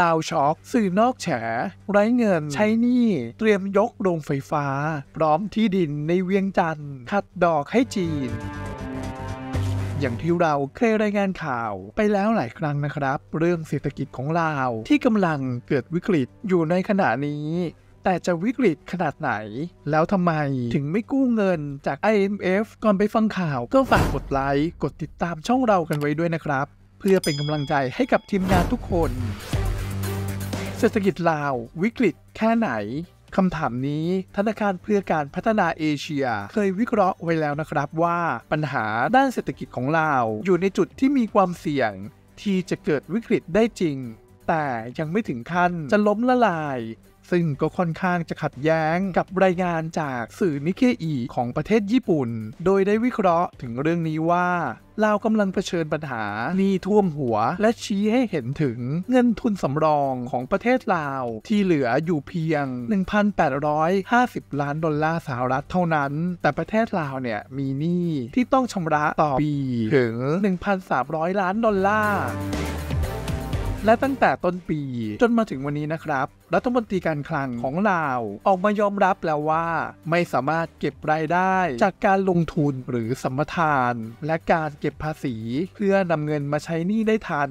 ลาวช็อกสื่อนอกแฉ ไร้เงินใช้หนี้เตรียมยกโรงไฟฟ้า พร้อมที่ดินในเวียงจันทร์ขัดดอกให้จีน อย่างที่เราเคยรายงานข่าวไปแล้วหลายครั้งนะครับ เรื่องเศรษฐกิจของลาวที่กำลังเกิดวิกฤตอยู่ในขณะนี้ แต่จะวิกฤตขนาดไหน แล้วทำไมถึงไม่กู้เงินจาก IMF ก่อนไปฟังข่าวก็ฝากกดไลค์กดติดตามช่องเรากันไว้ด้วยนะครับ เพื่อเป็นกำลังใจให้กับทีมงานทุกคนเศรษฐกิจลาว วิกฤตแค่ไหน คำถามนี้ธนาคารเพื่อการพัฒนาเอเชีย เคยวิเคราะห์ไว้แล้วนะครับว่าปัญหาด้านเศรษฐกิจของลาว อยู่ในจุดที่มีความเสี่ยงที่จะเกิดวิกฤตได้จริง แต่ยังไม่ถึงขั้น จะล้มละลายซึ่งก็ค่อนข้างจะขัดแย้งกับรายงานจากสื่อนิเคอีของประเทศญี่ปุ่น โดยได้วิเคราะห์ถึงเรื่องนี้ว่า ลาวกำลังเผชิญปัญหาหนี้ท่วมหัวและชี้ให้เห็นถึงเงินทุนสำรองของประเทศลาวที่เหลืออยู่เพียง 1,850 ล้านดอลลาร์สหรัฐเท่านั้น แต่ประเทศลาวเนี่ย มีหนี้ที่ต้องชำระต่อปีถึง 1,300 ล้านดอลลาร์และตั้งแต่ต้นปี จนมาถึงวันนี้นะครับ รัฐมนตรีการคลังของลาว ออกมายอมรับแล้วว่า ไม่สามารถเก็บรายได้ จากการลงทุนหรือสัมปทาน และการเก็บภาษี เพื่อนำเงินมาใช้หนี้ได้ทัน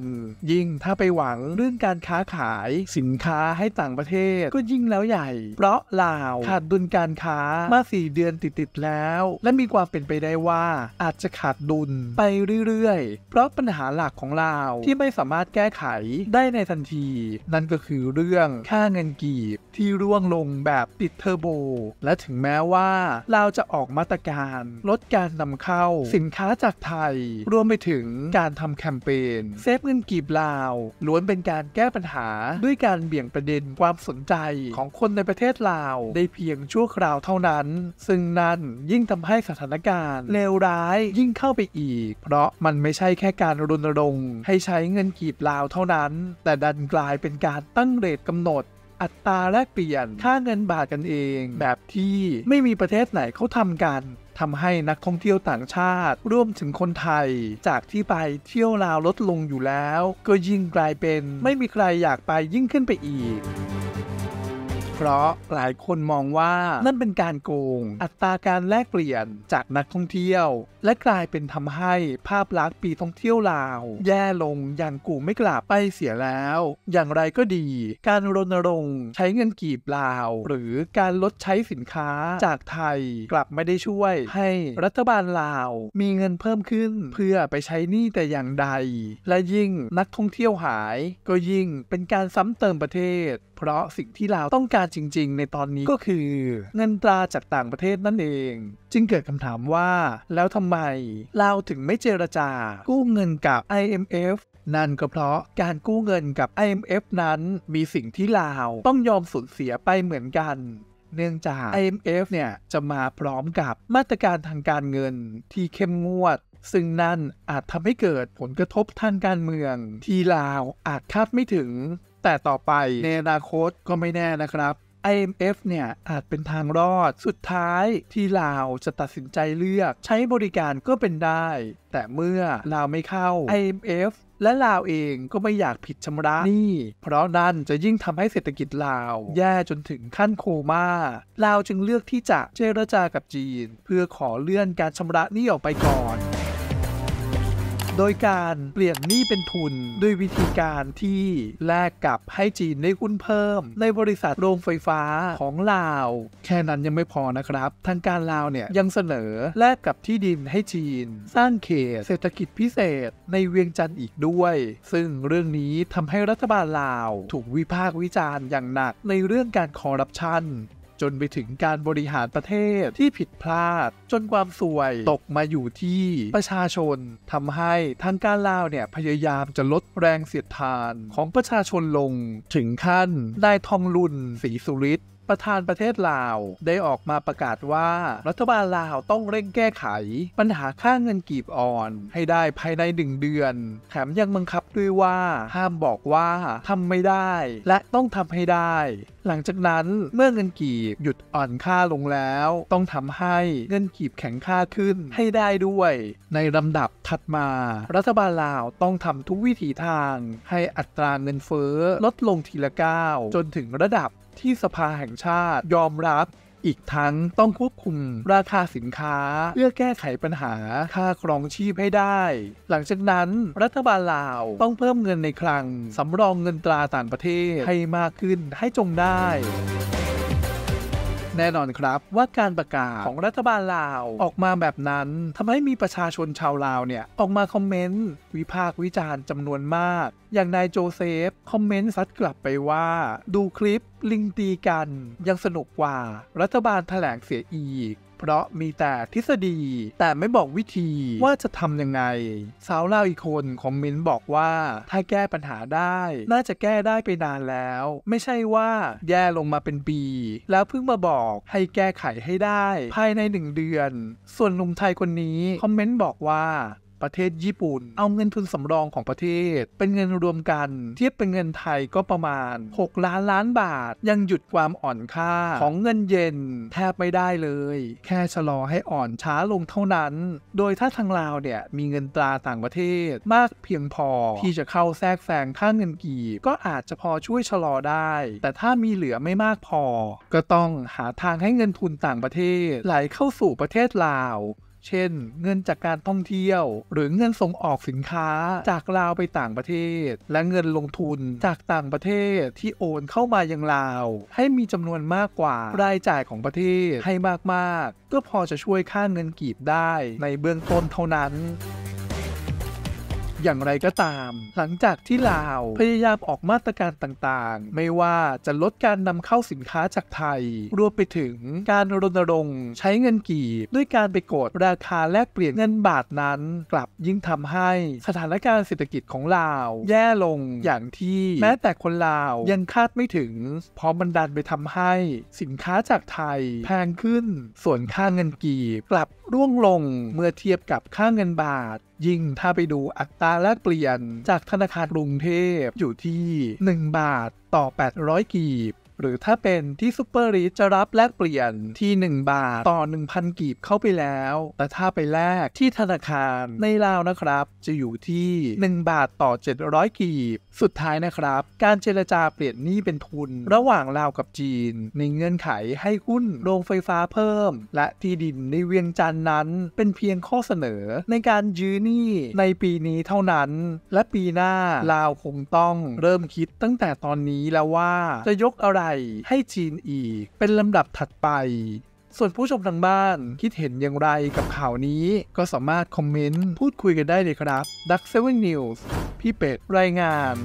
ยิ่งถ้าไปหวังเรื่องการค้าขาย สินค้าให้ต่างประเทศก็ยิ่งแล้วใหญ่ เพราะลาวขาดดุลการค้ามาสี่เดือนติดติดแล้ว และมีความเป็นไปได้ว่า อาจจะขาดดุลไปเรื่อยๆ เพราะปัญหาหลักของลาวที่ไม่สามารถแก้ไขได้ในทันทีนั่นก็คือเรื่องค่าเงินกีบที่ร่วงลงแบบปิดเทอร์โบ และถึงแม้ว่าเราจะออกมาตรการ ลดการนำเข้า สินค้าจากไทย รวมไปถึงการทำแคมเปญเซฟเงินกีบลาวล้วนเป็นการแก้ปัญหาด้วยการเบี่ยงประเด็นความสนใจของคนในประเทศลาว ได้เพียงชั่วคราวเท่านั้น ซึ่งนั่นยิ่งทำให้สถานการณ์เลวร้ายยิ่งเข้าไปอีก เพราะมันไม่ใช่แค่การรณรงค์ให้ใช้เงินกีบลาวเท่านั้น้นแต่ดันกลายเป็นการตั้งเรทกำหนด อัตราแลกเปลี่ยนค่าเงินบาทกันเอง แบบที่ไม่มีประเทศไหนเขาทำกันทำให้นักท่องเที่ยวต่างชาติ ร่วมถึงคนไทย จากที่ไปเที่ยวลาวลดลงอยู่แล้ว ก็ยิ่งกลายเป็น ไม่มีใครอยากไปยิ่งขึ้นไปอีกเพราะหลายคนมองว่านั่นเป็นการโกง อัตราการแลกเปลี่ยนจากนักท่องเที่ยว และกลายเป็นทำให้ภาพลักษณ์ปีท่องเที่ยวลาว แย่ลงอย่างกูไม่กลับไปเสียแล้ว อย่างไรก็ดี การรณรงค์ ใช้เงินกีบลาว หรือการลดใช้สินค้าจากไทยกลับไม่ได้ช่วยให้รัฐบาลลาวมีเงินเพิ่มขึ้นเพื่อไปใช้หนี้แต่อย่างใด และยิ่งนักท่องเที่ยวหาย ก็ยิ่งเป็นการซ้ำเติมประเทศ เพราะสิ่งที่ลาวต้องการจริงๆ ในตอนนี้ก็คือเงินตราจากต่างประเทศนั่นเอง จึงเกิดคำถามว่า แล้วทำไมเราถึงไม่เจรจากู้เงินกับ IMF นั่นก็เพราะการกู้เงินกับ IMF นั้นมีสิ่งที่ลาวต้องยอมสูญเสียไปเหมือนกัน เนื่องจาก IMF เนี่ย จะมาพร้อมกับมาตรการทางการเงินที่เข้มงวด ซึ่งนั่น อาจทำให้เกิดผลกระทบทางการเมือง ที่ลาวอาจคาดไม่ถึงแต่ต่อไปในอนาคตก็ไม่แน่นะครับ IMF เนี่ยอาจเป็นทางรอดสุดท้ายที่ลาวจะตัดสินใจเลือก ใช้บริการก็เป็นได้ แต่เมื่อลาวไม่เข้า IMF และลาวเองก็ไม่อยากผิดชำระหนี้เพราะนั่นจะยิ่งทำให้เศรษฐกิจลาว แย่จนถึงขั้นโคมา่าลาวจึงเลือกที่จะเจรจากับจีน เพื่อขอเลื่อนการชำระหนี้ออกไปก่อนโดยการเปลี่ยนหนี้เป็นทุนด้วยวิธีการที่แลกกับให้จีนได้หุ้นเพิ่ม ในบริษัทโรงไฟฟ้าของลาว แค่นั้นยังไม่พอนะครับทางการลาวเนี่ย ยังเสนอแลกกับที่ดินให้จีน สร้างเขตเศรษฐกิจพิเศษในเวียงจันทร์อีกด้วย ซึ่งเรื่องนี้ทำให้รัฐบาลลาว ถูกวิพากษ์วิจารณ์อย่างหนัก ในเรื่องการคอร์รัปชันจนไปถึงการบริหารประเทศที่ผิดพลาด จนความสวย ตกมาอยู่ที่ประชาชนทำให้ทางการลาวเนี่ย พยายามจะลดแรงเสียดทานของประชาชนลง ถึงขั้นนายทองลุนศรีสุริศประธานประเทศลาวได้ออกมาประกาศว่า รัฐบาลลาวต้องเร่งแก้ไข ปัญหาค่าเงินกีบอ่อนให้ได้ภายในหนึ่งเดือนแถมยังบังคับด้วยว่าห้ามบอกว่า ทำไม่ได้ และต้องทำให้ได้ หลังจากนั้นเมื่อเงินกีบหยุดอ่อนค่าลงแล้ว ต้องทำให้เงินกีบแข็งค่าขึ้นให้ได้ด้วย ในลำดับถัดมา รัฐบาลลาวต้องทำทุกวิถีทาง ให้อัตราเงินเฟ้อลดลงทีละก้าวจนถึงระดับที่สภาแห่งชาติยอมรับอีกทั้งต้องควบคุม ราคาสินค้าเพื่อแก้ไขปัญหาค่าครองชีพให้ได้ หลังจากนั้นรัฐบาลลาวต้องเพิ่มเงินในคลัง สำรองเงินตราต่างประเทศให้มากขึ้นให้จงได้แน่นอนครับ ว่าการประกาศของรัฐบาลลาวออกมาแบบนั้น ทำให้มีประชาชนชาวลาวเนี่ย ออกมาคอมเมนต์ วิพากษ์วิจารณ์จำนวนมาก อย่างนายโจเซฟ คอมเมนต์ซัดกลับไปว่า ดูคลิปลิงตีกันยังสนุกกว่ารัฐบาลแถลงเสียอีกเพราะมีแต่ทฤษฎีแต่ไม่บอกวิธีว่าจะทำยังไง สาวเล่าอีกคนคอมเมนต์บอกว่า ถ้าแก้ปัญหาได้ น่าจะแก้ได้ไปนานแล้ว ไม่ใช่ว่าแย่ลงมาเป็นปี แล้วเพิ่งมาบอกให้แก้ไขให้ได้ ภายในหนึ่งเดือน ส่วนหนุ่มไทยคนนี้คอมเมนต์บอกว่าประเทศญี่ปุ่น เอาเงินทุนสำรองของประเทศ เป็นเงินรวมกัน เทียบเป็นเงินไทยก็ประมาณ 6 ล้านล้านบาทยังหยุดความอ่อนค่าของเงินเยนแทบไม่ได้เลย แค่ชะลอให้อ่อนช้าลงเท่านั้น โดยถ้าทางลาวเนี่ยมีเงินตราต่างประเทศมากเพียงพอที่จะเข้าแทรกแซงค่าเงินกีบก็อาจจะพอช่วยชะลอได้ แต่ถ้ามีเหลือไม่มากพอ ก็ต้องหาทางให้เงินทุนต่างประเทศไหลเข้าสู่ประเทศลาวเช่น เงินจากการท่องเที่ยว หรือเงินส่งออกสินค้าจากลาวไปต่างประเทศ และเงินลงทุนจากต่างประเทศที่โอนเข้ามา ยังลาว ให้มีจำนวนมากกว่า รายจ่ายของประเทศให้มาก ๆ ก็พอจะช่วยค่าเงินกีบได้ในเบื้องต้นเท่านั้นอย่างไรก็ตาม หลังจากที่ลาวพยายามออกมาตรการต่างๆ ไม่ว่าจะลดการ นำ เข้าสินค้าจากไทย รวมไปถึงการรณรงค์ ใช้เงินกีบด้วยการไปกดราคาแลกเปลี่ยนเงินบาทนั้น กลับยิ่งทำให้สถานการณ์เศรษฐกิจของลาวแย่ลงอย่างที่แม้แต่คน ลาวยังคาดไม่ถึง เพราะมันดันไปทำให้ สินค้าจากไทย แพงขึ้นส่วนค่าเงินกีบกลับร่วงลงเมื่อเทียบกับค่าเงินบาทยิ่งถ้าไปดูอัตราแลกเปลี่ยนจากธนาคารกรุงเทพ อยู่ที่ 1 บาทต่อ 800 กีบหรือถ้าเป็นที่ซูเปอร์รีจะรับแลกเปลี่ยนที่ 1 บาทต่อ 1,000 กีบเข้าไปแล้ว แต่ถ้าไปแลกที่ธนาคารในลาวนะครับ จะอยู่ที่ 1 บาทต่อ 700 กีบ สุดท้ายนะครับ การเจรจาเปลี่ยนหนี้เป็นทุน ระหว่างลาวกับจีน ในเงื่อนไขให้หุ้นโรงไฟฟ้าเพิ่ม และที่ดินในเวียงจันทร์นั้นเป็นเพียงข้อเสนอในการยื้อหนี้ในปีนี้เท่านั้น และปีหน้าลาวคงต้องเริ่มคิดตั้งแต่ตอนนี้แล้วว่าจะยกอะไรให้จีนอีก เป็นลำดับถัดไป ส่วนผู้ชมทางบ้าน คิดเห็นอย่างไรกับข่าวนี้ ก็สามารถคอมเมนต์ พูดคุยกันได้เลยครับดักเซเว่นนิวส์พี่เป็ด รายงาน